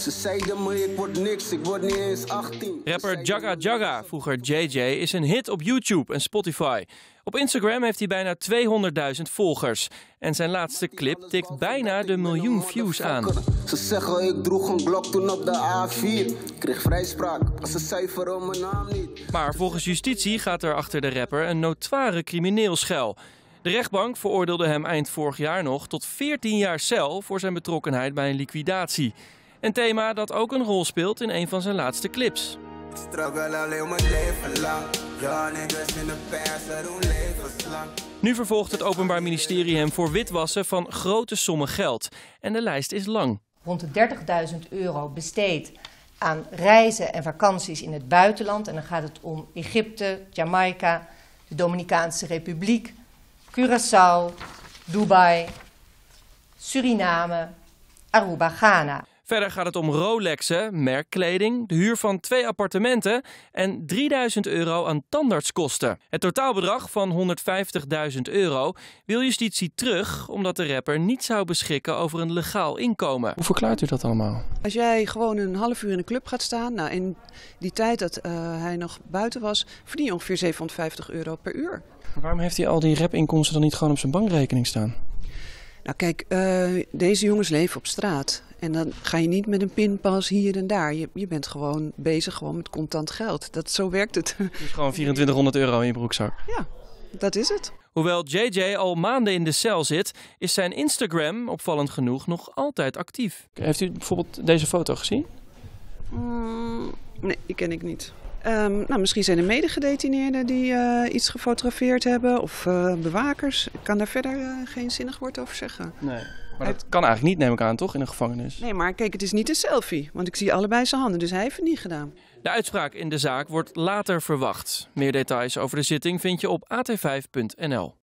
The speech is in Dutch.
Ze zeiden me, ik word niks, ik word niet eens 18. Rapper Jaga Jaga, vroeger JJ, is een hit op YouTube en Spotify. Op Instagram heeft hij bijna 200.000 volgers. En zijn laatste clip tikt bijna de miljoen views aan. Ze zeggen ik droeg een blok toen op de A4. Kreeg vrijspraak, ze cijferen mijn naam niet. Maar volgens justitie gaat er achter de rapper een notoire crimineel schuil. De rechtbank veroordeelde hem eind vorig jaar nog tot 14 jaar cel voor zijn betrokkenheid bij een liquidatie. Een thema dat ook een rol speelt in een van zijn laatste clips. Nu vervolgt het Openbaar Ministerie hem voor witwassen van grote sommen geld. En de lijst is lang. Rond de 30.000 euro besteed aan reizen en vakanties in het buitenland. En dan gaat het om Egypte, Jamaica, de Dominicaanse Republiek, Curaçao, Dubai, Suriname, Aruba, Ghana. Verder gaat het om Rolexen, merkkleding, de huur van twee appartementen en 3000 euro aan tandartskosten. Het totaalbedrag van 150.000 euro wil justitie terug omdat de rapper niet zou beschikken over een legaal inkomen. Hoe verklaart u dat allemaal? Als jij gewoon een half uur in een club gaat staan, nou in die tijd dat eh, hij nog buiten was, verdien je ongeveer 750 euro per uur. waarom heeft hij al die repinkomsten dan niet gewoon op zijn bankrekening staan? Nou kijk, eh, deze jongens leven op straat. En dan ga je niet met een pinpas hier en daar. Je, je bent gewoon bezig gewoon met contant geld. Dat, zo werkt het. hebt gewoon 2400 euro in je broekzak. Ja, dat is het. Hoewel JJ al maanden in de cel zit, is zijn Instagram, opvallend genoeg, nog altijd actief. Heeft u bijvoorbeeld deze foto gezien? Mm, nee, die ken ik niet. Ehm, nou, misschien zijn er medegedetineerden die eh, iets gefotografeerd hebben of eh, bewakers. Ik kan daar verder eh, geen zinnig woord over zeggen. Nee. Maar dat kan eigenlijk niet, neem ik aan, toch, in een gevangenis? Nee, maar kijk, het is niet een selfie, want ik zie allebei zijn handen, dus hij heeft het niet gedaan. De uitspraak in de zaak wordt later verwacht. Meer details over de zitting vind je op at5.nl.